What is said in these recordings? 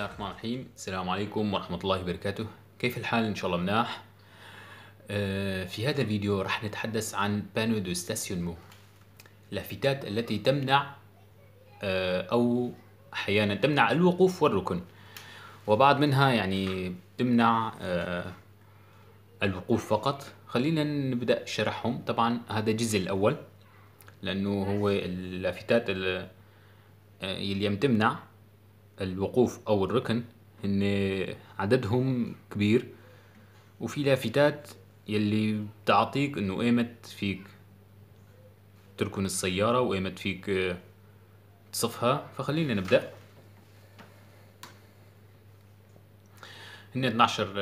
الله الرحمن الرحيم السلام عليكم ورحمة الله وبركاته كيف الحال إن شاء الله مناح آه، في هذا الفيديو راح نتحدث عن بانو دو مو لافتات التي تمنع آه، أو أحيانا تمنع الوقوف والركن وبعض منها يعني تمنع آه، الوقوف فقط خلينا نبدأ شرحهم طبعا هذا الجزء الأول لأنه هو اللافتات اللي تمنع الوقوف او الركن هن عددهم كبير وفي لافتات يلي بتعطيك انه ايمت فيك تركن السيارة وايمت فيك تصفها فخلينا نبدأ هن 12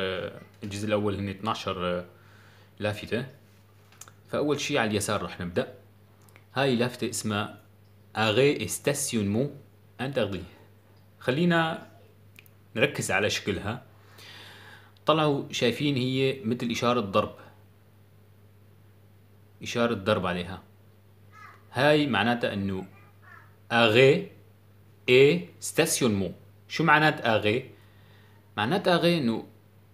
الجزء الأول هن 12 لافتة فأول شيء على اليسار رح نبدأ هاي لافتة اسمها أغي استاسيون أنت أغضيه خلينا نركز على شكلها طلعوا شايفين هي مثل إشارة ضرب إشارة ضرب عليها هاي معناتها أنه أغي إي ستاسيون مو شو معنات أغي؟ معنات أغي أنه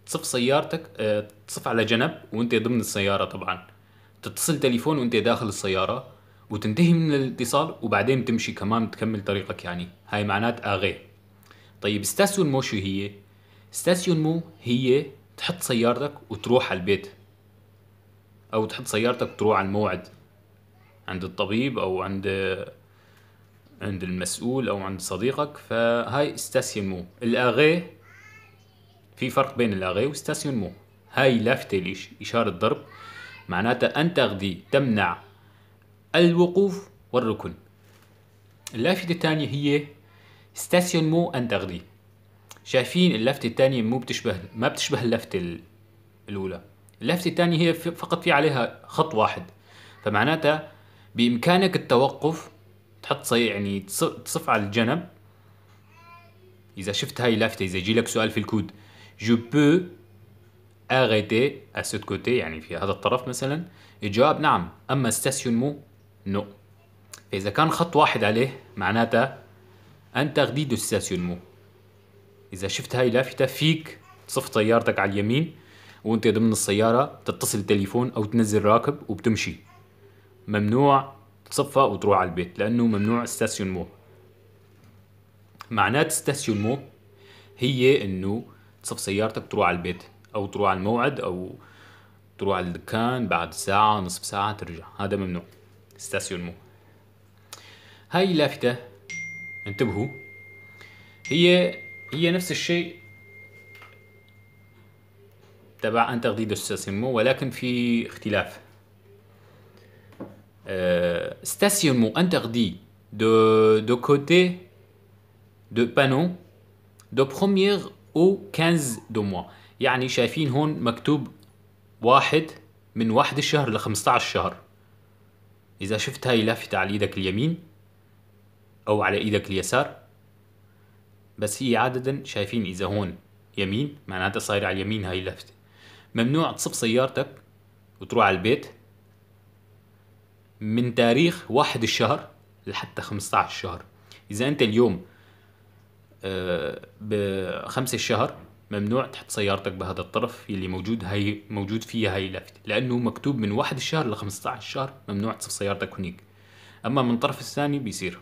تصف سيارتك آه، تصف على جنب وانت ضمن السيارة طبعا تتصل تليفون وانت داخل السيارة وتنتهي من الاتصال وبعدين تمشي كمان تكمل طريقك يعني هاي معنات أغي طيب ستاسيون مو شو هي؟ ستاسيون مو هي تحط سيارتك وتروح على البيت او تحط سيارتك وتروح على الموعد عند الطبيب او عند عند المسؤول او عند صديقك فهاي ستاسيون مو الاغي في فرق بين الاغي وستاسيون مو هاي لافتة ليش إشارة ضرب معناتها أن تغذي تمنع الوقوف والركن اللافتة الثانية هي ستاسيون مو انتغدي شايفين اللفتة الثانية مو بتشبه ما بتشبه اللفتة الأولى اللفتة الثانية هي فقط في عليها خط واحد فمعناتها بإمكانك التوقف تحط يعني تصف على الجنب إذا شفت هاي اللافتة إذا يجي لك سؤال في الكود جو بو اغيتي اسود كوتي يعني في هذا الطرف مثلا الجواب نعم أما ستاسيون مو نو إذا فإذا كان خط واحد عليه معناتها أن تغديد مو إذا شفت هاي لافتة فيك تصف سيارتك على اليمين وانت ضمن السيارة تتصل تليفون أو تنزل راكب وبتمشي ممنوع تصفى وتروح على البيت لأنه ممنوع مو معنات مو هي إنه تصف سيارتك تروح على البيت أو تروح على الموعد أو تروح على الدكان بعد ساعة نصف ساعة ترجع هذا ممنوع مو هاي لافتة انتبهوا هي هي نفس الشيء تبع أن تغديد ستاسيونمون ولكن في اختلاف ستاسيونمون أن تغدي دو دو كوتي دو بانو دو بروميير أو 15 دو موا يعني شايفين هون مكتوب واحد من واحد الشهر ل 15 شهر إذا شفت هاي لافتة على إيدك اليمين أو على إيدك اليسار بس هي عادة شايفين إذا هون يمين معناتها صايرة على اليمين هاي اللفتة ممنوع تصب سيارتك وتروح على البيت من تاريخ واحد الشهر لحتى 15 الشهر إذا أنت اليوم آه، بخمسة الشهر ممنوع تحط سيارتك بهذا الطرف اللي موجود هاي موجود فيها هاي اللفتة لأنه مكتوب من واحد الشهر ل 15 الشهر ممنوع تصب سيارتك هنيك أما من الطرف الثاني بيصير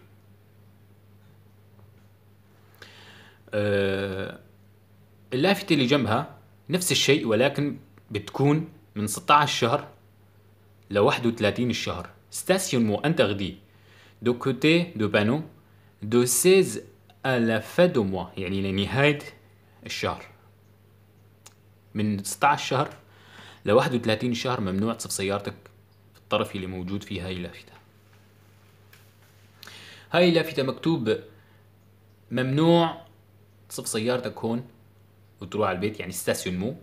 آه، اللافتة اللي جنبها نفس الشيء ولكن بتكون من 16 شهر ل 31 الشهر stationnement interdit دو كوتي دو بانو دو 16 ا لا fin du mois يعني لنهاية الشهر من 16 شهر ل 31 شهر ممنوع تصف سيارتك في الطرف اللي موجود فيه هاي اللافتة هاي اللافتة مكتوب ممنوع تصف سيارتك هون وتروح على البيت يعني ستاسيون مو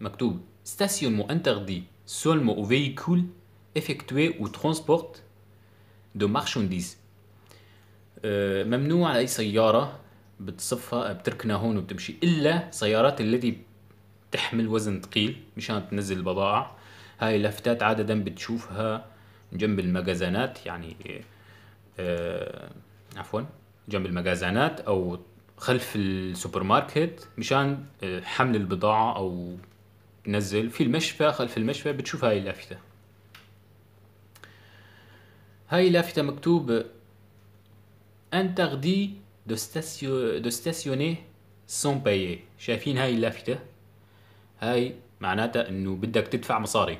مكتوب ستاسيون مو انتردي سولمو او فييكول افكتوي ou ترونسبورت دو مارشونديز ممنوع على اي سياره بتصفها بتركنها هون وبتمشي الا سيارات التي تحمل وزن ثقيل مشان تنزل البضائع هاي اللافتات عادة بتشوفها جنب المجازنات يعني أه، عفوا جنب المجازانات او خلف السوبر ماركت مشان آه، حمل البضاعه او نزل في المشفى خلف المشفى بتشوف هاي اللافته هاي اللافته مكتوب انتغدي دو ستاسيوني سون بايي شايفين هاي اللافته هاي معناتها انه بدك تدفع مصاري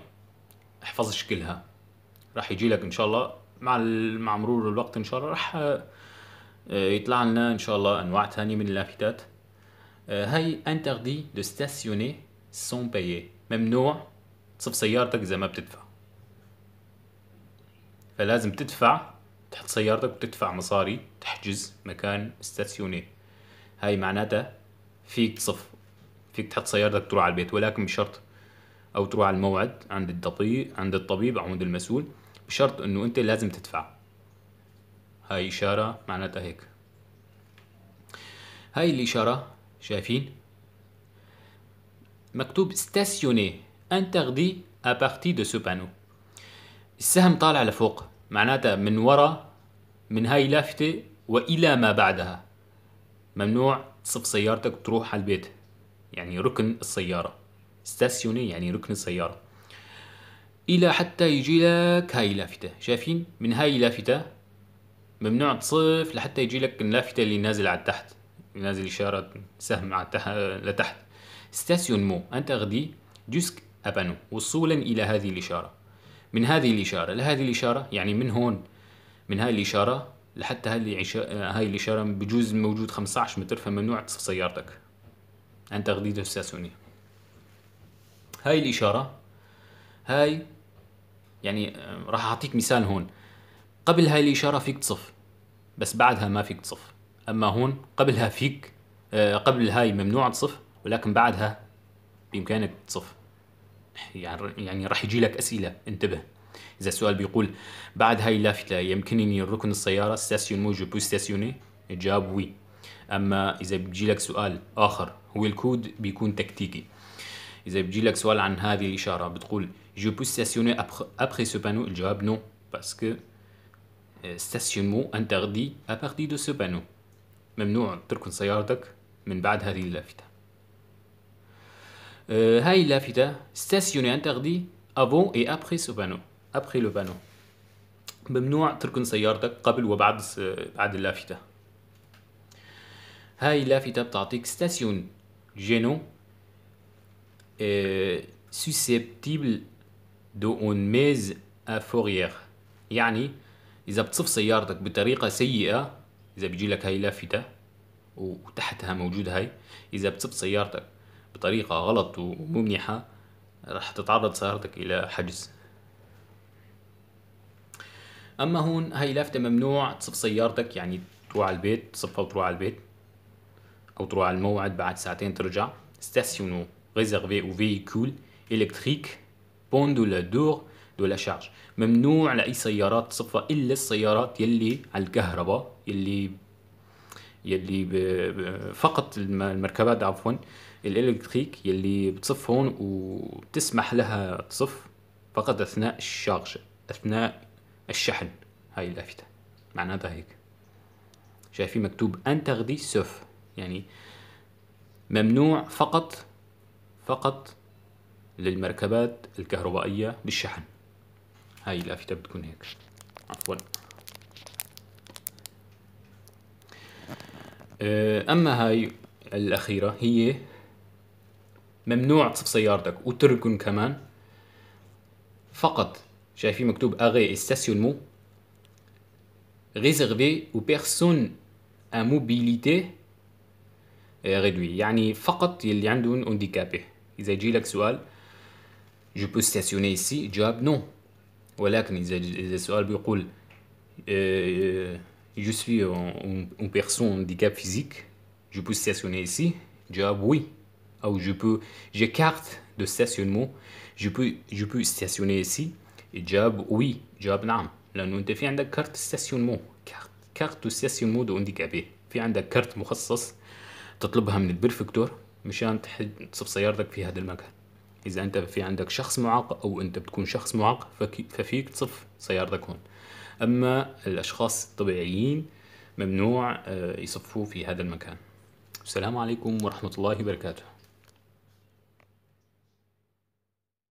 احفظ شكلها راح يجي لك ان شاء الله مع مع مرور الوقت ان شاء الله راح آه، آه، يطلع لنا ان شاء الله انواع ثانيه من اللافتات آه، هاي انتردي دو ستاسيوني سون بايي ممنوع تصف سيارتك اذا ما بتدفع فلازم تدفع تحط سيارتك وتدفع مصاري تحجز مكان ستاسيوني هاي معناتها فيك تصف فيك تحط سيارتك تروح على البيت ولكن بشرط او تروح على الموعد عند الطبيب عند الطبيب او عند المسؤول بشرط انه انت لازم تدفع هاي إشارة معناتها هيك هاي الإشارة شايفين مكتوب ستاسيوني ا ابارتي دو سو بانو السهم طالع لفوق معناتها من ورا من هاي لافتة وإلى ما بعدها ممنوع تصف سيارتك وتروح على البيت يعني ركن السيارة ستاسيوني يعني ركن السيارة إلى حتى يجي لك هاي لافتة شايفين من هاي لافتة ممنوع تصف لحتى يجي لك اللافتة اللي نازل على تحت نازل إشارة سهم على تحت لتحت ستاسيون مو أنت غدي جوسك أبانو وصولا إلى هذه الإشارة من هذه الإشارة لهذه الإشارة يعني من هون من هاي الإشارة لحتى هاي, هاي الإشارة بجوز موجود 15 متر فممنوع تصف سيارتك أنت غدي ستاسيوني هاي الإشارة هاي يعني راح أعطيك مثال هون قبل هاي الإشارة فيك تصف بس بعدها ما فيك تصف أما هون قبلها فيك آه، قبل هاي ممنوع تصف ولكن بعدها بإمكانك تصف يعني يعني راح يجي لك أسئلة انتبه إذا السؤال بيقول بعد هاي اللافتة يمكنني ركن السيارة ستاسيون مو بو ستاسيوني الجواب وي أما إذا بيجي لك سؤال آخر هو الكود بيكون تكتيكي إذا بيجي لك سؤال عن هذه الإشارة بتقول جو بو ستاسيوني أبخي سو بانو الجواب نو باسكو Euh, stationnement interdit à partir de ce panneau ممنوع تركن سيارتك من بعد هذه اللافتة هاي اللافتة interdit avant et après ce panneau après le panneau ممنوع تركن سيارتك قبل وبعد بعد اللافتة هاي اللافتة بتعطيك ستاسيون جينو susceptible de une mise à fourrière يعني اذا بتصف سيارتك بطريقه سيئه اذا بيجي لك هاي لافته وتحتها موجود هاي اذا بتصف سيارتك بطريقه غلط ومو منيحه راح تتعرض سيارتك الى حجز اما هون هاي لافته ممنوع تصف سيارتك يعني تروح على البيت تصفها وتروح على البيت او تروح على الموعد بعد ساعتين ترجع ستاسيونو ريزيرفي او فيكول الكتريك بوندو لا دور دول شارج ممنوع لاي سيارات تصفها الا السيارات يلي على الكهرباء يلي يلي ب... ب... فقط المركبات عفوا الالكتريك يلي بتصف هون وبتسمح لها تصف فقط اثناء الشارج اثناء الشحن هاي اللافتة معناتها هيك شايفين مكتوب ان تغذي سوف يعني ممنوع فقط فقط للمركبات الكهربائية بالشحن هاي اللافتة بتكون هيك عفوا آه، أما هاي الأخيرة هي ممنوع تصب سيارتك وتركن كمان فقط شايفين مكتوب أغي استاسيون مو ريزيرفي وبيرسون ا موبيليتي ريدوي آه، يعني فقط يلي عندهم اونديكابي اذا يجي لك سؤال جو بو ستاسيوني سي جواب نو voilà il y a un Je suis une personne avec handicap physique, je peux stationner ici Job oui. Ou je peux j'ai une carte de stationnement, je peux stationner ici Job oui. Job non. Donc, il y a une carte de stationnement. Carte de stationnement de handicapé. Il y a une carte de fonctionnement. Tu as une carte de fonctionnement. Tu as une carte de fonctionnement. اذا انت في عندك شخص معاق او انت بتكون شخص معاق ففيك تصف سيارتك هون اما الاشخاص الطبيعيين ممنوع آه، يصفوا في هذا المكان السلام عليكم ورحمه الله وبركاته